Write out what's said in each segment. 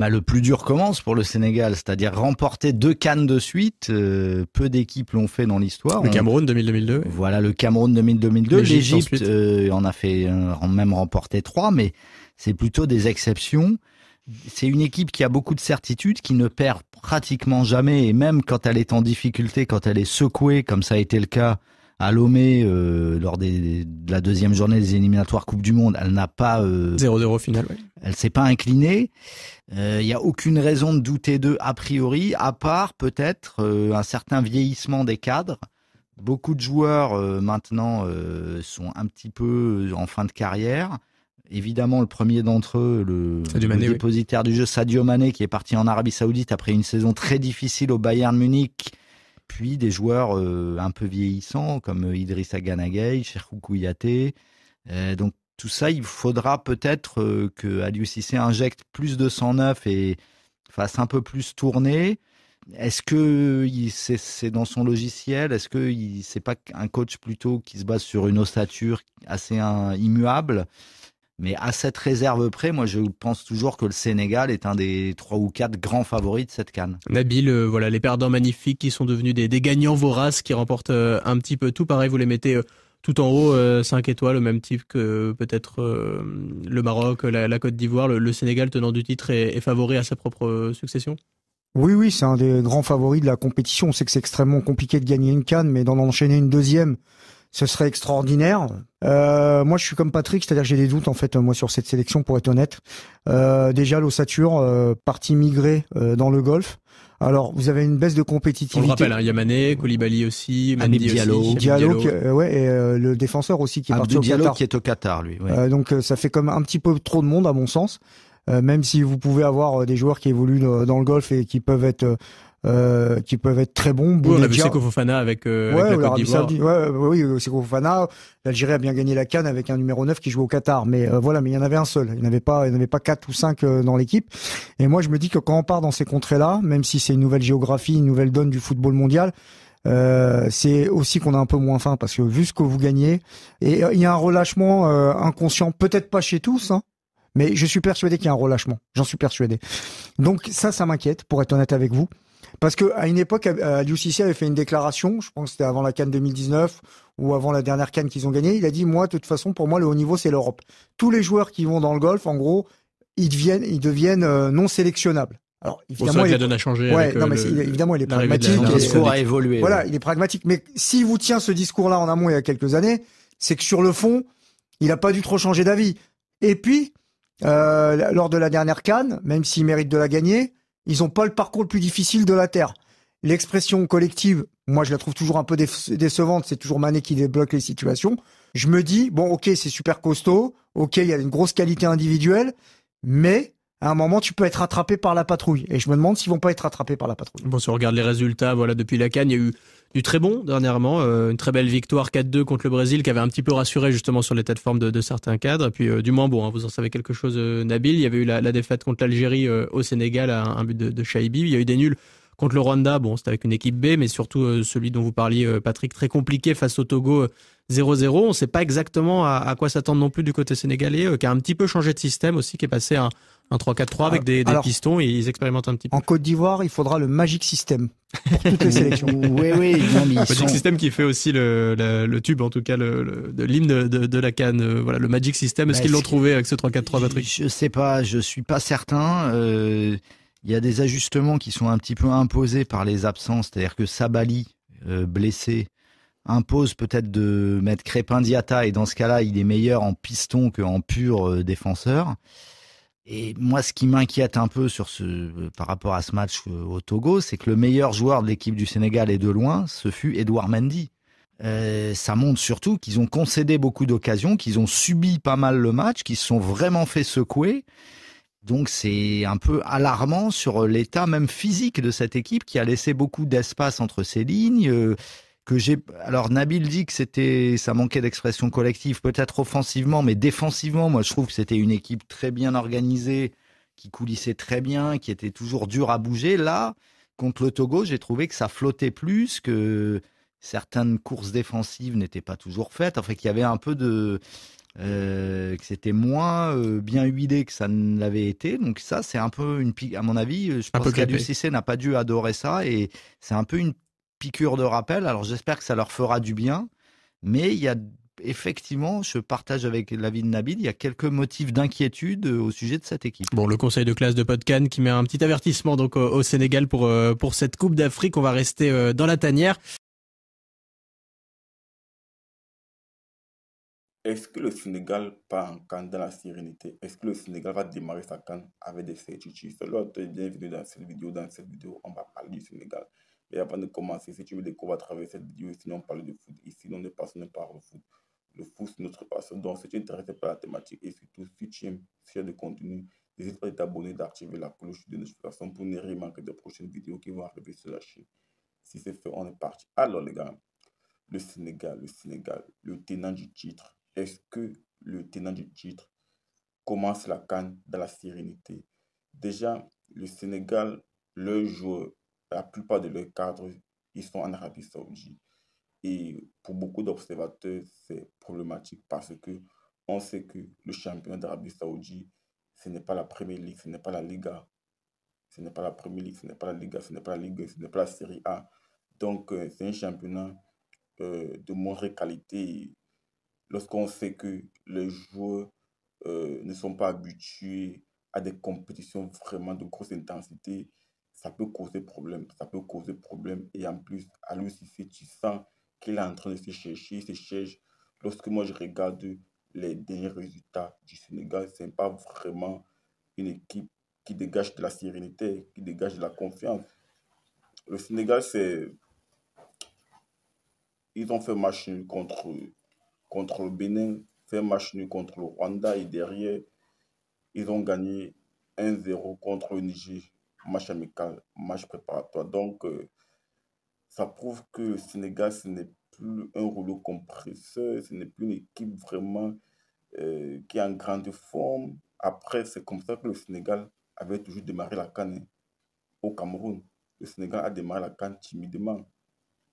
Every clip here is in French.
Bah, le plus dur commence pour le Sénégal, c'est-à-dire remporter deux cannes de suite. Euh, peu d'équipes l'ont fait dans l'histoire. Le Cameroun 2002 Voilà, le Cameroun 2002 L'Égypte euh, en a fait en même remporté trois, mais c'est plutôt des exceptions. C'est une équipe qui a beaucoup de certitudes, qui ne perd pratiquement jamais, et même quand elle est en difficulté, quand elle est secouée, comme ça a été le cas Alomé euh, lors de la deuxième journée des éliminatoires Coupe du Monde, elle n'a pas 0-0 euh, final, Ouais. Elle s'est pas inclinée. Il euh, n'y a aucune raison de douter d'eux a priori, à part peut-être un certain vieillissement des cadres. Beaucoup de joueurs maintenant sont un petit peu en fin de carrière. Évidemment, le premier d'entre eux, le, dépositaire du jeu, Sadio Mané, qui est parti en Arabie Saoudite après une saison très difficile au Bayern Munich, puis des joueurs euh, un peu vieillissants comme euh, Idrissa Ganagay, Cherkou Kouyaté. Euh, donc tout ça, il faudra peut-être que Aliou Cissé injecte plus de 109 et fasse un peu plus tourner. Est-ce que c'est dans son logiciel Est-ce que c'est pas un coach plutôt qui se base sur une ossature assez immuable mais à cette réserve près, moi, je pense toujours que le Sénégal est un des trois ou quatre grands favoris de cette canne. Nabil, euh, voilà, les perdants magnifiques qui sont devenus des, gagnants voraces, qui remportent euh, un petit peu tout. Pareil, vous les mettez euh, tout en haut, 5 étoiles, le même type que peut-être le Maroc, la, Côte d'Ivoire. Le, Sénégal, tenant du titre, est, est favori à sa propre succession oui, oui, c'est un des grands favoris de la compétition. On sait que c'est extrêmement compliqué de gagner une canne, mais d'en enchaîner une deuxième, ce serait extraordinaire. Euh, moi, je suis comme Patrick, c'est-à-dire j'ai des doutes en fait moi sur cette sélection pour être honnête. Euh, déjà, l'ossature euh, partie migrée euh, dans le golf. Alors, vous avez une baisse de compétitivité. On le rappelle, hein, Yamane, aussi, Mandi Aussi, Diallo, euh, ouais, et le défenseur aussi qui est parti au Diallo qui est au Qatar, lui. donc, ça fait comme un petit peu trop de monde, à mon sens. Euh, même si vous pouvez avoir euh, des joueurs qui évoluent euh, dans le golf et qui peuvent être qui peuvent être très bons. Oui, on a vu Seko avec, la Côte d'Ivoire. Ouais, oui, Seko Fofana. L'Algérie a bien gagné la Cannes avec un numéro 9 qui joue au Qatar. Mais voilà, mais il y en avait un seul. Il n'y avait pas, il n'y pas quatre ou cinq dans l'équipe. Et moi, je me dis que quand on part dans ces contrées-là, même si c'est une nouvelle géographie, une nouvelle donne du football mondial, euh, c'est aussi qu'on a un peu moins faim parce que vu ce que vous gagnez, et il y a un relâchement inconscient, peut-être pas chez tous, hein, mais je suis persuadé qu'il y a un relâchement. J'en suis persuadé. Donc ça, ça m'inquiète, pour être honnête avec vous. Parce que à une époque, l'UCC avait fait une déclaration, je pense que c'était avant la Cannes 2019 ou avant la dernière Cannes qu'ils ont gagnée. Il a dit, moi, de toute façon, pour moi, le haut niveau, c'est l'Europe. Tous les joueurs qui vont dans le golf, en gros, ils deviennent, ils deviennent euh, non sélectionnables. Alors évidemment, il il, a Changer ouais, non, mais euh, évidemment, il est pragmatique. Le discours a évolué. Voilà, il est pragmatique. Mais s'il vous tient ce discours-là en amont il y a quelques années, c'est que sur le fond, il a pas dû trop changer d'avis. Et puis, euh, lors de la dernière canne, même s'ils méritent de la gagner, ils n'ont pas le parcours le plus difficile de la Terre. L'expression collective, moi je la trouve toujours un peu décevante, c'est toujours Mané qui débloque les situations. Je me dis, bon ok c'est super costaud, ok il y a une grosse qualité individuelle, mais à un moment, tu peux être attrapé par la patrouille. Et je me demande s'ils vont pas être attrapés par la patrouille. Bon, si on regarde les résultats, voilà, depuis la canne il y a eu du très bon dernièrement. Euh, une très belle victoire 4-2 contre le Brésil qui avait un petit peu rassuré justement sur l'état de forme de, certains cadres. Et puis euh, du moins bon, hein, vous en savez quelque chose, euh, Nabil. Il y avait eu la, défaite contre l'Algérie au Sénégal à un, but de, de Shaibi. Il y a eu des nuls contre le Rwanda. Bon, c'était avec une équipe B, mais surtout celui dont vous parliez, Patrick, très compliqué face au Togo 0-0. On ne sait pas exactement à, quoi s'attendre non plus du côté sénégalais, qui a un petit peu changé de système aussi, qui est passé à un un 3-4-3 avec euh, des, pistons, ils expérimentent un petit peu. En Côte d'Ivoire, il faudra le Magic System pour toutes les sélections. oui, oui. Non, Magic System qui fait aussi le, tube, en tout cas, le, l'hymne de, la canne. Euh, voilà, le Magic System. Est-ce qu'ils l'ont trouvé avec ce 3-4-3, Patrick Je sais pas, je suis pas certain. Euh, il y a des ajustements qui sont un petit peu imposés par les absences, c'est-à-dire que Sabali, blessé, impose peut-être de mettre Crépin Diata, et dans ce cas-là, il est meilleur en piston qu'en pur défenseur. Et moi, ce qui m'inquiète un peu sur ce, euh, par rapport à ce match euh, au Togo, c'est que le meilleur joueur de l'équipe du Sénégal est de loin, ce fut Edouard Mendy. Euh, ça montre surtout qu'ils ont concédé beaucoup d'occasions, qu'ils ont subi pas mal le match, qu'ils se sont vraiment fait secouer. Donc c'est un peu alarmant sur l'état même physique de cette équipe qui a laissé beaucoup d'espace entre ses lignes que j'ai. Alors Nabil dit que c'était, ça manquait d'expression collective, peut-être offensivement, mais défensivement, moi je trouve que c'était une équipe très bien organisée, qui coulissait très bien, qui était toujours dure à bouger. Là, contre le Togo, j'ai trouvé que ça flottait plus, que certaines courses défensives n'étaient pas toujours faites, enfin qu'il y avait un peu de euh, que c'était moins euh, bien huilé que ça ne l'avait été. Donc ça, c'est un peu une pique, à mon avis, euh, je pense pense qu'Adu Cissé n'a pas dû adorer ça et c'est un peu une piqûre de rappel. Alors j'espère que ça leur fera du bien, mais il y a effectivement, je partage avec l'avis de Nabil, il y a quelques motifs d'inquiétude euh, au sujet de cette équipe. Bon, le conseil de classe de Podcan qui met un petit avertissement donc au Sénégal pour, euh, pour cette Coupe d'Afrique. On va rester euh, dans la tanière. Est-ce que le Sénégal part en Cannes, dans la sérénité Est-ce que le Sénégal va démarrer sa Cannes avec des certitudes Bienvenue dans cette vidéo. Dans cette vidéo, on va parler du Sénégal. Mais avant de commencer. Si tu veux découvres à travers cette vidéo, sinon on parle de foot. Ici, on est passionné par le foot. Le foot, c'est notre passion. Donc, si tu es intéressé par la thématique et surtout si tu aimes ce de contenu, n'hésite pas à t'abonner, d'activer la cloche de notification pour ne rien manquer des prochaines vidéos qui vont arriver sur la chaîne. Si c'est fait, on est parti. Alors, les gars, le Sénégal, le Sénégal, le tenant du titre. Est-ce que le tenant du titre commence la canne dans la sérénité Déjà, le Sénégal, le joueur la plupart de leurs cadres, ils sont en Arabie saoudite. Et pour beaucoup d'observateurs, c'est problématique parce que on sait que le championnat d'Arabie saoudite, ce n'est pas la Première Ligue, ce n'est pas la Liga. Ce n'est pas la Premier Ligue, ce n'est pas la Liga, ce n'est pas la Ligue, ce n'est pas la Série A. Donc, euh, c'est un championnat euh, de moindre qualité. Lorsqu'on sait que les joueurs euh, ne sont pas habitués à des compétitions vraiment de grosse intensité, ça peut causer problème. Ça peut causer problème. Et en plus, à lui si tu sens qu'il est en train de se chercher, se cherche. Lorsque moi, je regarde les derniers résultats du Sénégal, ce n'est pas vraiment une équipe qui dégage de la sérénité, qui dégage de la confiance. Le Sénégal, c'est... Ils ont fait match contre, contre le Bénin, fait match contre le Rwanda et derrière, ils ont gagné 1-0 contre le Niger match amical, match préparatoire. Donc, euh, ça prouve que le Sénégal, ce n'est plus un rouleau compresseur, ce n'est plus une équipe vraiment euh, qui est en grande forme. Après, c'est comme ça que le Sénégal avait toujours démarré la canne hein. au Cameroun. Le Sénégal a démarré la canne timidement,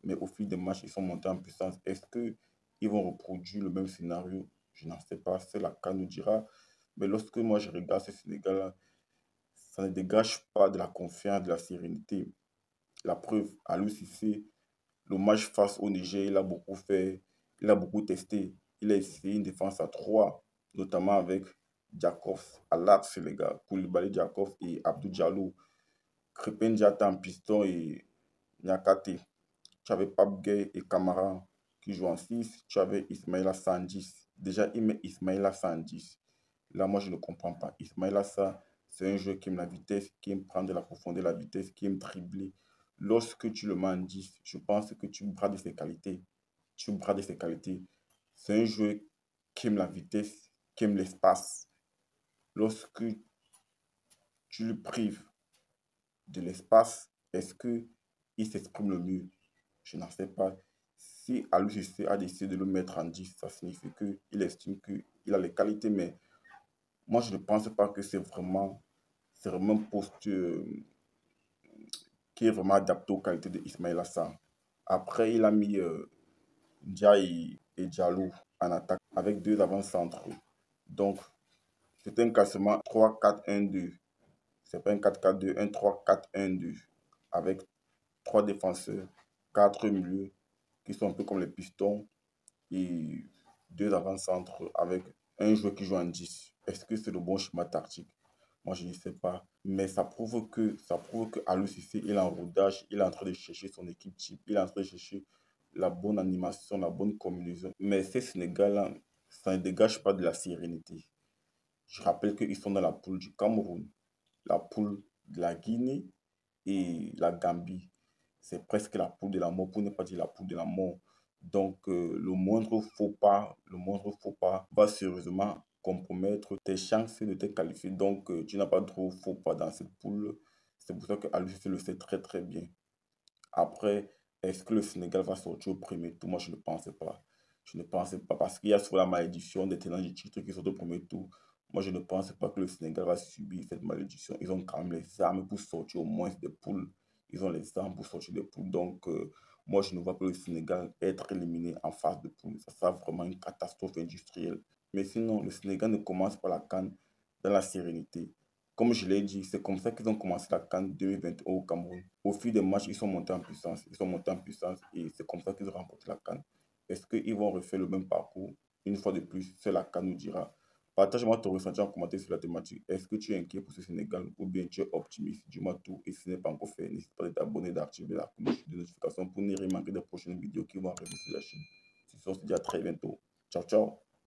mais au fil des matchs, ils sont montés en puissance. Est-ce qu'ils vont reproduire le même scénario Je n'en sais pas, c'est la canne nous dira. Mais lorsque moi je regarde ce Sénégal-là, ça ne dégage pas de la confiance, de la sérénité. La preuve, à l'UCC, le match face au Niger, il a beaucoup fait, il a beaucoup testé. Il a essayé une défense à 3, notamment avec Jakov à l'axe, les gars. Koulibaly Jakov et Abdou Diallo. Kripen en piston et Nyakate. Tu avais Pabgué et Kamara qui jouent en 6. Tu avais Ismaïla 110. Déjà, il met Ismaïla 110. Là, moi, je ne comprends pas. Ismaïla, ça, c'est un joueur qui aime la vitesse, qui aime prendre de la profondeur, la vitesse, qui aime dribbler. Lorsque tu le mets en 10, je pense que tu de ses qualités. Tu de ses qualités. C'est un joueur qui aime la vitesse, qui aime l'espace. Lorsque tu le prives de l'espace, est-ce que il s'exprime le mieux Je n'en sais pas. Si à a décidé de le mettre en 10, ça signifie qu'il estime qu'il a les qualités, mais moi, je ne pense pas que c'est vraiment, c'est vraiment un poste euh, qui est vraiment adapté aux qualités de Ismail Hassan. Après, il a mis euh, et Diallo en attaque avec deux avant-centres. Donc, c'est un cassement 3-4-1-2. C'est pas un 4-4-2, un 3-4-1-2 avec trois défenseurs, quatre milieux qui sont un peu comme les pistons et deux avant-centres avec un joueur qui joue en 10, est-ce que c'est le bon schéma tactique Moi, je ne sais pas. Mais ça prouve que ça prouve que il est en rodage, il est en train de chercher son équipe type, il est en train de chercher la bonne animation, la bonne communication. Mais ces Sénégalais, ça ne dégage pas de la sérénité. Je rappelle qu'ils sont dans la poule du Cameroun, la poule de la Guinée et la Gambie. C'est presque la poule de la mort, pour ne pas dire la poule de la mort. Donc, euh, le moindre faux pas, le moindre faux pas va sérieusement compromettre tes chances de te qualifier. Donc, euh, tu n'as pas trop faux pas dans cette poule. C'est pour ça que le sait très très bien. Après, est-ce que le Sénégal va sortir au premier tour Moi, je ne pensais pas. Je ne pensais pas parce qu'il y a souvent la malédiction des tenants du titre qui sortent au premier tour. Moi, je ne pensais pas que le Sénégal va subir cette malédiction. Ils ont quand même les armes pour sortir au moins des poules. Ils ont les armes pour sortir des poules. Donc, euh, moi, je ne vois pas le Sénégal être éliminé en phase de poule. Ça sera vraiment une catastrophe industrielle. Mais sinon, le Sénégal ne commence pas la canne dans la sérénité. Comme je l'ai dit, c'est comme ça qu'ils ont commencé la canne 2021 au Cameroun. Au fil des matchs, ils sont montés en puissance. Ils sont montés en puissance et c'est comme ça qu'ils ont remporté la canne. Est-ce qu'ils vont refaire le même parcours une fois de plus c'est la canne nous dira. Partage-moi ton ressenti en commentaire sur la thématique. Est-ce que tu es inquiet pour ce Sénégal ou bien tu es optimiste Dis-moi tout et si ce n'est pas encore fait, n'hésite pas à t'abonner et d'activer la cloche de notification pour ne rien manquer des prochaines vidéos qui vont arriver sur la chaîne. Si on se à très bientôt. Ciao, ciao